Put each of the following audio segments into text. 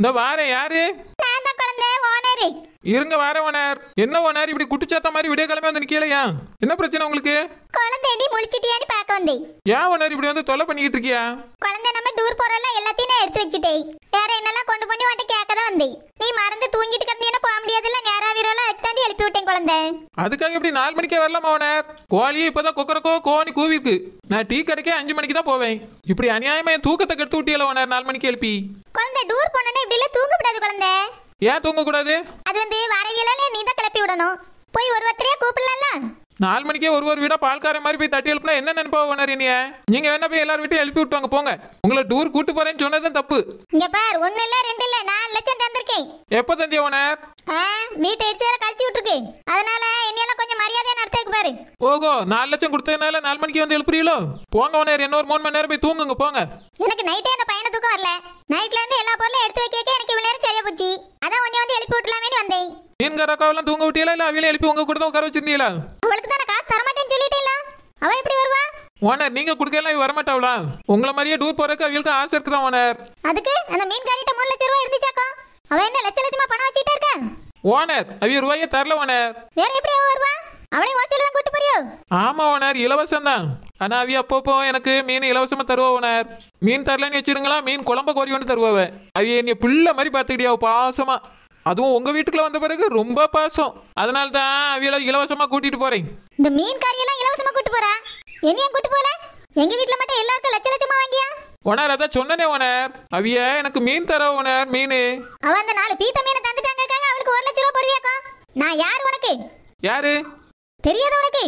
இந்த வாரேன் யாரு இருங்க வார ஓனர் என்ன ஓனர் இப்படி குட்டிச்சாத்த மாதிரி விடிய கிளம்பி வந்து நிக்கலையா என்ன பிரச்சனை உங்களுக்கு குழந்தைடி முழிச்சிட்டியான்னு பார்க்க வந்தேன் ஏன் ஓனர் இப்படி வந்து தொலை பண்ணிக்கிட்டு இருக்கியா குழந்தை நம்ம டூர் போறல எல்லாத்தையும் எடுத்து வச்சிட்டேன் வேற என்னெல்லாம் கொண்டு பண்ணி அதுக்காக எப்படி நாலு மணிக்கே வரலாமா அவனர் கோழியே இப்பதான் கொக்கரக்கோ கோணி கூவிருக்கு நான் டீ கடைக்கே அஞ்சு மணிக்கு தான் போவேன் இப்படி அநியாயமா என் தூக்கத்தை கெடுத்து விட்டியல ஓனர் நாலு மணிக்கு எழுப்பி குழந்தை டூர் போனோன்னே இப்படி தூங்கக்கூடாது குழந்தை ஏன் தூங்கக்கூடாது அது வந்து நாலு மணிக்கே ஒரு ஒரு வீடா பால்கார மாதிரி போய் தட்டி எழுப்பினா என்ன நினைப்பா ஓனர் இனிய நீங்க வேணா போய் எல்லாரும் வீட்டையும் எழுப்பி விட்டுவாங்க போங்க உங்களை டூர் கூட்டு போறேன்னு சொன்னதுதான் தப்பு இங்க பார் ஒண்ணு இல்ல ரெண்டு இல்ல நாலு லட்சம் தந்திருக்கேன் எப்ப தந்தியா ஓனர் வீட்டை எரிச்சால கழிச்சு விட்டுருக்கேன் அதனால என்னையெல்லாம் கொஞ்சம் மரியாதையா நடத்துக்கு பாரு ஓகோ நாலு லட்சம் கொடுத்ததுனால நாலு மணிக்கு வந்து எழுப்புறீங்களோ போங்க ஓனர் இன்னொரு மூணு மணி நேரம் போய் தூங்குங்க போங்க எனக்கு நைட்டே அந்த பையனை தூக்கம் வரல நைட்ல இருந்து எல்லா பொருளையும் எடுத்து வைக்க எனக்கு இவ்வளவு நேரம் சரியா போச்சு அதான் உன்னை வந்து எழுப்பி விட்டுலாமேன்னு வந்தேன் எழுப்பி உங்க காசு ஓனர் நீங்க மாதிரியே டூர் ஓனர் அதுக்கு அந்த மீன் காரிட்ட ஓனர் அவிய தரல ஓனர் ஓனர் இலவசம் தான் அவிய எனக்கு மீன் ஓனர் மீன் தரலன்னு வச்சிருங்களா மீன் குழம்பு கோரி கொண்டு தருவாவ அவிய நீ பிள்ளை மாதிரி பாத்துக்கிட்டியா பாசமா அதுவும் உங்க வீட்டுக்குள்ள வந்த பிறகு ரொம்ப பாசம் அதனால தான் அவியல இலவசமா கூட்டிட்டு போறேன் இந்த மீன் கறி எல்லாம் இலவசமா கூட்டி போற என்னையும் கூட்டி போல எங்க வீட்டுல மட்டும் எல்லாருக்கும் லட்ச லட்சமா வாங்கியா ஓனர் அதான் சொன்னனே ஓனர் அவிய எனக்கு மீன் தர ஓனர் மீன் அவ அந்த நாலு பீத்த மீனை தந்துட்டாங்க அவளுக்கு ஒரு லட்சம் ரூபாய் போடுவியாக்கா நான் யார் உனக்கு யாரு தெரியாத உனக்கு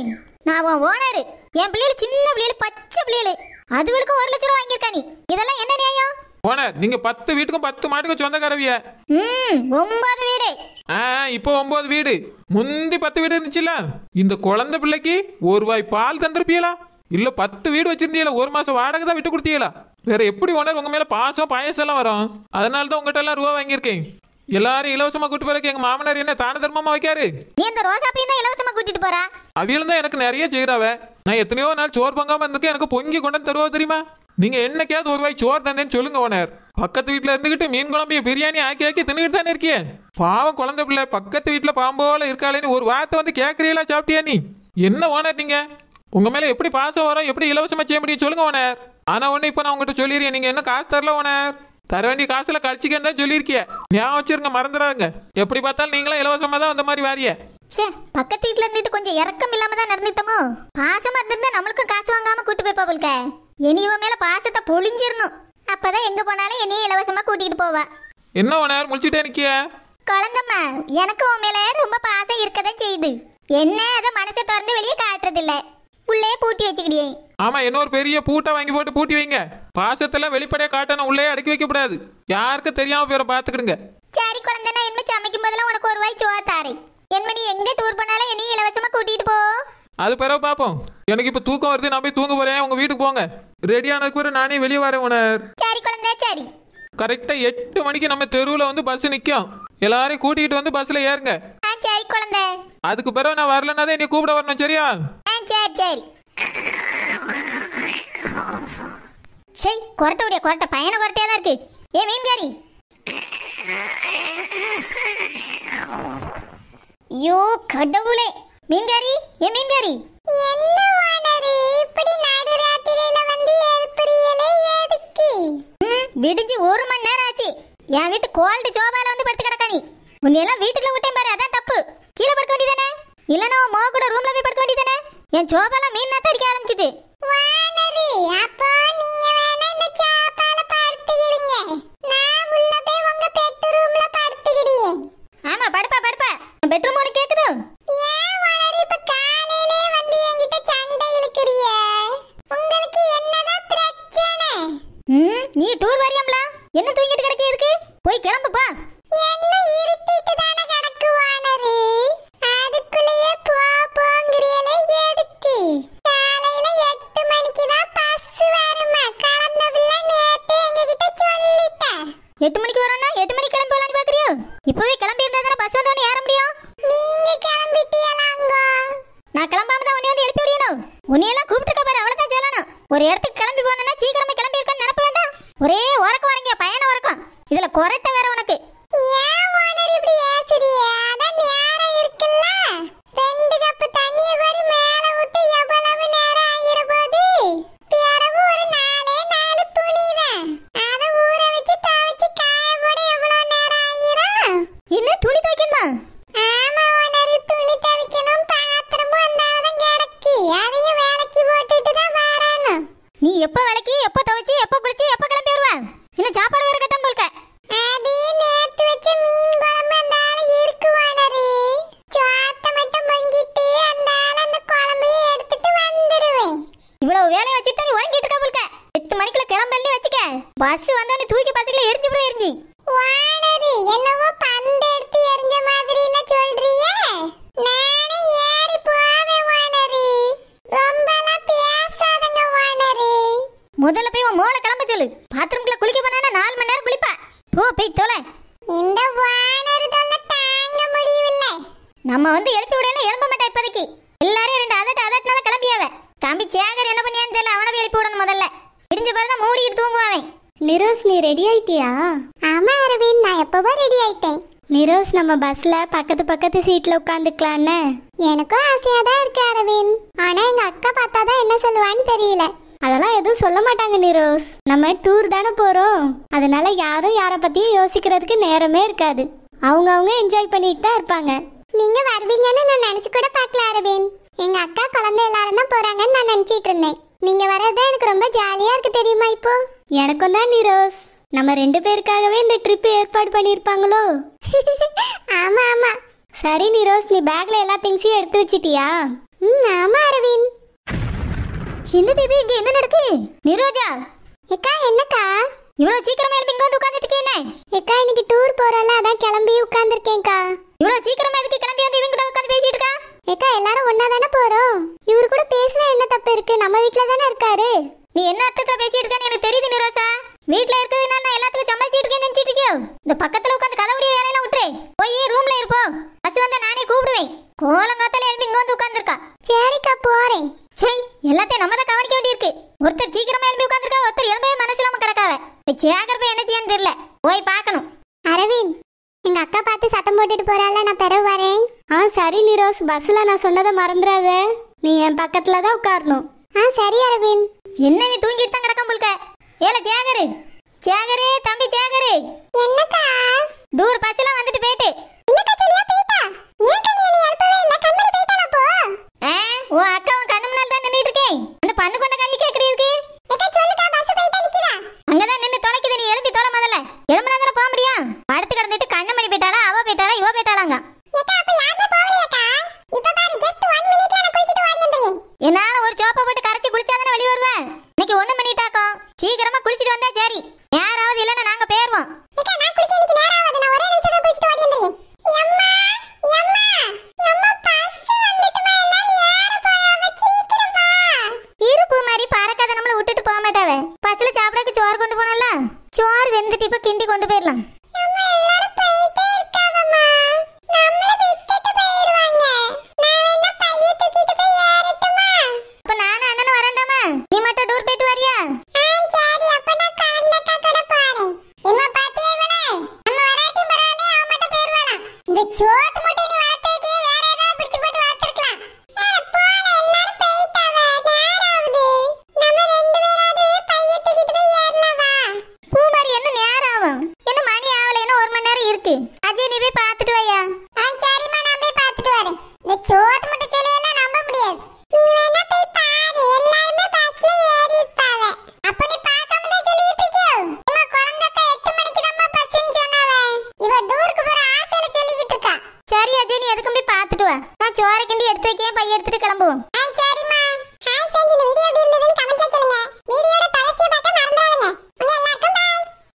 நான் உன் ஓனர் என் பிள்ளைகள் சின்ன பிள்ளைகள் பச்சை பிள்ளைகள் அதுகளுக்கு ஒரு லட்சம் ரூபாய் வாங்கியிருக்கா நீ இதெல்லாம் என்ன நியாயம் ஓனர் நீங்க பத்து வீட்டுக்கும் பத்து மாட்டுக்கு சொந்தக்காரவிய ஒன்பது வீடு ஆ இப்போ ஒன்பது வீடு முந்தி பத்து வீடு இருந்துச்சுல இந்த குழந்தை பிள்ளைக்கு ஒரு வாய் பால் தந்திருப்பீங்களா இல்ல பத்து வீடு வச்சிருந்தீங்களா ஒரு மாசம் வாடகை தான் விட்டு கொடுத்தீங்களா வேற எப்படி ஓனர் உங்க மேல பாசம் பாயசம் எல்லாம் வரும் அதனால தான் உங்ககிட்ட எல்லாம் ரூபா வாங்கியிருக்கேன் எல்லாரும் இலவசமா கூட்டு போறக்கு எங்க மாமனார் என்ன தான தர்மமா வைக்காரு நீ அந்த ரோசா பூ தான் இலவசமா கூட்டிட்டு போறா அவியல் தான் எனக்கு நிறைய செய்யறாவ நான் எத்தனையோ நாள் சோறு பங்காம இருந்துக்கு எனக்கு பொங்கி கொண்டு தருவா தெரியுமா நீங்க என்னைக்காவது ஒரு வாய் சோறு தந்தேன்னு சொல்லுங்க ஓனர் பக்கத்து வீட்டுல இருந்துகிட்டு மீன் குழம்பைய பிரியாணி ஆக்கி ஆக்கி தின்னுகிட்டு தானே இருக்கியே பாவம் குழந்தை பிள்ளை பக்கத்து வீட்டுல பாம்போல இருக்காளேன்னு ஒரு வார்த்தை வந்து கேக்குறீங்களா சாப்பிட்டியா நீ என்ன ஓனர் நீங்க உங்க மேல எப்படி பாசம் வரும் எப்படி இலவசமா செய்ய முடியும் சொல்லுங்க ஓனர் ஆனா ஒண்ணு இப்ப நான் உங்ககிட்ட சொல்லிடுறேன் நீங்க என்ன காசு தரல ஓனர் தர வேண்டிய காசுல கழிச்சிக்கன்னு தான் சொல்லியிருக்கிய ஞாபகம் வச்சிருங்க மறந்துடாங்க எப்படி பார்த்தாலும் நீங்களும் இலவசமா தான் அந்த மாதிரி வாரிய சே பக்கத்து வீட்டுல இருந்துட்டு கொஞ்சம் இறக்கம் இல்லாம தான் நடந்துட்டோமோ பாசமா இருந்திருந்தா நம்மளுக்கும் காசு வாங்காம கூட்டு போய் போவல்க இனி இனிவ மேல பாசத்தை பொழிஞ்சிடணும் அப்பதான் எங்க போனாலும் என்னைய இலவசமா கூட்டிட்டு போவா என்ன ஓனர் முடிச்சுட்டே நிக்கிய குழந்தம்மா எனக்கு உன் மேல ரொம்ப பாசம் இருக்கதான் செய்யுது என்ன அதை மனசை திறந்து வெளியே காட்டுறதில்ல உள்ளே பூட்டி வச்சுக்கிடியே ஆமா என்ன ஒரு பெரிய பூட்டை வாங்கி போட்டு பூட்டி வைங்க பாசத்தெல்லாம் வெளிப்படைய காட்டணும் உள்ளே அடக்கி வைக்க கூடாது யாருக்கும் தெரியாம பேரை பாத்துக்கிடுங்க சரி குழந்தை நான் என்ன சமைக்கும் போதெல்லாம் உனக்கு ஒரு வாய் சோறு தாரேன் என்மணி எங்க டூர் போனாலும் என்னையும் இலவசமா கூட்டிட்டு போ அது பிறகு பாப்போம் எனக்கு இப்ப தூக்கம் வருது நான் போய் தூங்க போறேன் உங்க வீட்டுக்கு போங்க ரெடியான கூட நானே வெளியே வரேன் உனர் சரி குழந்தை சரி கரெக்டா எட்டு மணிக்கு நம்ம தெருவுல வந்து பஸ் நிக்கும் எல்லாரையும் கூட்டிகிட்டு வந்து பஸ்ல ஏறுங்க சரி குழந்தை அதுக்கு பிறகு நான் வரலன்னா தான் கூப்பிட வரணும் சரியா சரி சரி சரி குரட்டோடைய குரட்ட பயண குரட்டையா தான் இருக்கு ஏ மீன்காரி ஐயோ கடவுளே மீன்காரி ஏ மீன்காரி என்ன வாடரே எப்படி நடு ராத்திரியில வந்து எழுப்புறீங்களே எதுக்கு விடிஞ்சு ஒரு மணி நேரம் ஆச்சு என் வீட்டு கோல்டு ஜோபால வந்து படுத்து கிடக்க நீ உன்னையெல்லாம் வீட்டுக்குள்ள விட்டேன் பாரு அதான் தப்பு கீழே படுக்க வேண்டியதானே இல்லனா உன் மோ கூட ரூம்ல போய் படுக்க வேண்டியதானே என் ஜோபாலாம் மீன் நாத்த அடிக்க ஆரம்பிச்சிட்டு வானதி அப்போ நீங்க வேணா இந்த சாப்பால படுத்துக்கிடுங்க உன்னையெல்லாம் கூப்பிட்டுக்க பாரு அவ்வளோதான் சொல்லணும் ஒரு இடத்துக்கு கிளம்பி போனேன்னா சீக்கிரமா கிளம்பி இருக்கேன்னு நினப்ப வேண்டாம் ஒரே உறக்கம் வரங்க பயணம் உறக்கம் இதில் கொரட்டை வேற இருக்கு எல்லாரும் ரெண்டு அதட்ட அதட்டினா கிளம்பியாவ தம்பி சேகர் என்ன பண்ணியான்னு தெரியல அவனை போய் போடணும் முதல்ல இடிஞ்ச பிறகு தான் மூடிக்கிட்டு தூங்குவாவேன் நிரோஸ் நீ ரெடி ஆயிட்டியா ஆமா அரவிந்த் நான் எப்பவோ ரெடி ஆயிட்டேன் நிரோஸ் நம்ம பஸ்ல பக்கத்து பக்கத்து சீட்ல உட்காந்துக்கலான்னு எனக்கும் ஆசையா தான் இருக்கு அரவிந்த் ஆனா எங்க அக்கா பார்த்தா தான் என்ன சொல்லுவான்னு தெரியல அதெல்லாம் எதுவும் சொல்ல மாட்டாங்க நிரோஸ் நம்ம டூர் தானே போறோம் அதனால யாரும் யாரை பத்தியும் யோசிக்கிறதுக்கு நேரமே இருக்காது அவங்க அவங்க என்ஜாய் பண்ணிட்டு தான் இருப்பாங்க நீங்க வருவீங்கன்னு நான் நினைச்சு கூட பார்க்கல அரவிந்த் எங்க அக்கா குழந்தை எல்லாரும் தான் போறாங்கன்னு நான் நினைச்சிட்டு இருந்தேன் நீங்க வரதான் எனக்கு ரொம்ப ஜாலியா இருக்கு தெரியுமா இப்போ எனக்கும் தான் நிரோஸ் நம்ம ரெண்டு பேருக்காகவே இந்த ட்ரிப் ஏற்பாடு பண்ணிருப்பாங்களோ ஆமா ஆமா சரி நிரோஸ் நீ பேக்ல எல்லா திங்ஸையும் எடுத்து வச்சிட்டியா ம் ஆமா அரவிந்த் என்னது இது இங்க என்ன நடக்குது நிரோஜா அக்கா என்னக்கா இவ்வளவு சீக்கிரமா எழுப்பி இங்க வந்து உட்கார்ந்துட்டு இருக்கேன் ஏக்கா இன்னைக்கு டூர் போறல அதான் கிளம்பி உட்கார்ந்துருக்கேன்க்கா இவ்வளவு சீக்கிரமா கோலங்காத்தால எழுந்து இங்க வந்து உட்கார்ந்துருக்கா சரிக்கா போறேன் சே எல்லாத்தையும் நம்ம தான் கவனிக்க வேண்டியிருக்கு ஒருத்தர் சீக்கிரமா எழுப்பி உட்கார்ந்துருக்கா ஒருத்தர் எழும்பவே மனசு இல்லாம கிடக்காவ சேகர் போய் என்ன செய்யன்னு தெரியல போய் பார்க்கணும் அரவிந்த் எங்க அக்கா பார்த்து சத்தம் போட்டுட்டு போறால நான் பிறகு வரேன் ஆ சரி நிரோஸ் பஸ்ல நான் சொன்னதை மறந்துடாத நீ என் பக்கத்துல தான் உட்காரணும் ஆ சரி அரவிந்த் என்ன நீ தூங்கிட்டு தான் கிடக்க முழுக்க ஏல சேகரு சேகரு தம்பி சேகரு என்னக்கா தூர் பஸ்ல வந்துட்டு போயிட்டு என்னக்கா சொல்லியா போயிட்டா உன் அக்கா கண்ணு முன்னால் தான் நின்றுட்டு இருக்கேன் அந்த பண்ணு கொண்ட கல்வி கேட்கறீருக்கு